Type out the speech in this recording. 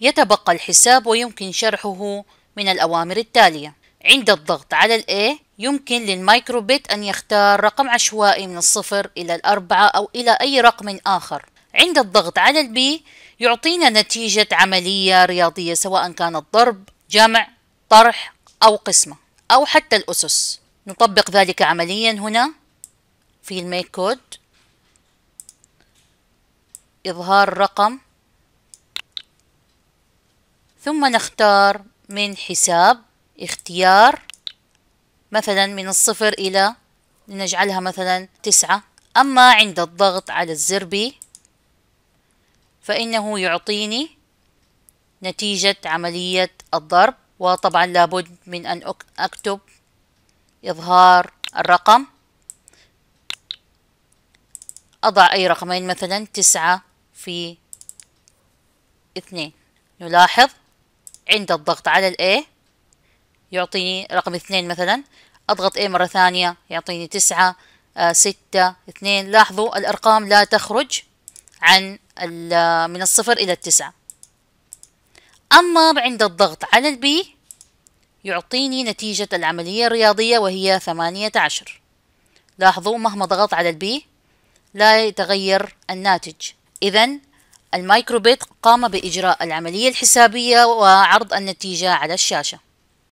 يتبقى الحساب ويمكن شرحه من الأوامر التالية عند الضغط على الـ A يمكن للمايكروبيت أن يختار رقم عشوائي من الصفر إلى الأربعة أو إلى أي رقم آخر عند الضغط على الـ B يعطينا نتيجة عملية رياضية سواء كانت ضرب جمع طرح أو قسمة أو حتى الأسس نطبق ذلك عمليا هنا في الميك كود إظهار رقم ثم نختار من حساب اختيار مثلا من الصفر إلى لنجعلها مثلا تسعة أما عند الضغط على الزر B فإنه يعطيني نتيجة عملية الضرب وطبعا لابد من أن أكتب إظهار الرقم أضع أي رقمين مثلا تسعة في اثنين نلاحظ عند الضغط على A يعطيني رقم اثنين مثلا اضغط A مرة ثانية يعطيني تسعة آه ستة اثنين لاحظوا الارقام لا تخرج عن آه، من الصفر الى التسعة اما عند الضغط على B يعطيني نتيجة العملية الرياضية وهي ثمانية عشر لاحظوا مهما ضغط على البي لا يتغير الناتج إذا الميكروبيت قام بإجراء العملية الحسابية وعرض النتيجة على الشاشة